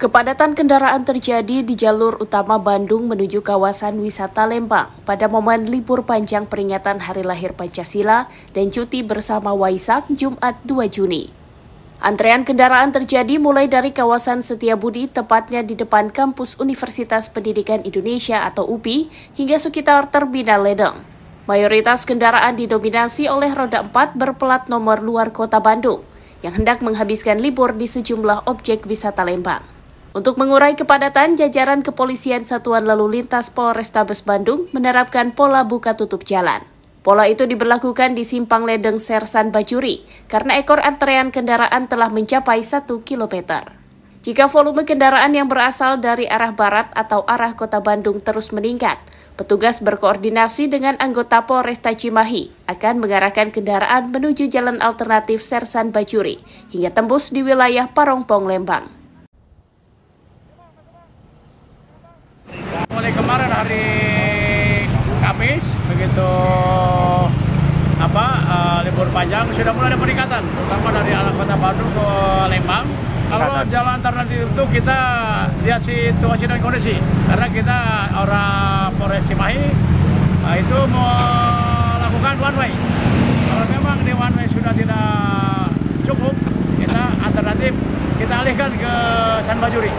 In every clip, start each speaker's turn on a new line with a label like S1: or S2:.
S1: Kepadatan kendaraan terjadi di jalur utama Bandung menuju kawasan wisata Lembang pada momen libur panjang peringatan Hari Lahir Pancasila dan cuti bersama Waisak Jumat 2 Juni. Antrean kendaraan terjadi mulai dari kawasan Setiabudi, tepatnya di depan kampus Universitas Pendidikan Indonesia atau UPI, hingga sekitar Terminal Ledeng. Mayoritas kendaraan didominasi oleh roda 4 berplat nomor luar kota Bandung, yang hendak menghabiskan libur di sejumlah objek wisata Lembang. Untuk mengurai kepadatan, jajaran kepolisian Satuan Lalu Lintas Polrestabes Bandung menerapkan pola buka tutup jalan. Pola itu diberlakukan di Simpang Ledeng Sersan Bajuri karena ekor antrean kendaraan telah mencapai 1 km. Jika volume kendaraan yang berasal dari arah barat atau arah kota Bandung terus meningkat, petugas berkoordinasi dengan anggota Polresta Cimahi akan mengarahkan kendaraan menuju jalan alternatif Sersan Bajuri hingga tembus di wilayah Parongpong Lembang.
S2: hari Kamis begitu apa uh, libur panjang sudah mulai ada peningkatan terutama dari arah kota Bandung ke Lembang kalau jalan alternatif itu kita lihat situasi dan kondisi karena kita orang Polres Cimahi uh, itu melakukan one way kalau memang di one way sudah tidak cukup kita alternatif kita alihkan ke San Bajuri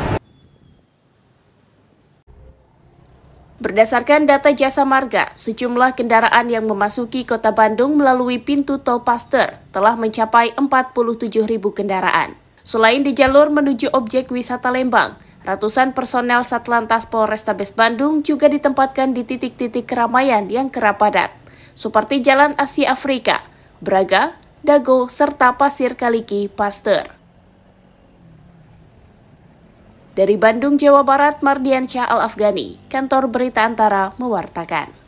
S1: Berdasarkan data Jasa Marga, sejumlah kendaraan yang memasuki kota Bandung melalui pintu tol Paster telah mencapai 47 ribu kendaraan. Selain di jalur menuju objek wisata Lembang, ratusan personel Satlantas Polrestabes Bandung juga ditempatkan di titik-titik keramaian yang kerap padat, seperti Jalan Asia Afrika, Braga, Dago, serta Pasir Kaliki, Paster. Dari Bandung, Jawa Barat, Mardiansyah Al-Afghani, kantor berita antara mewartakan.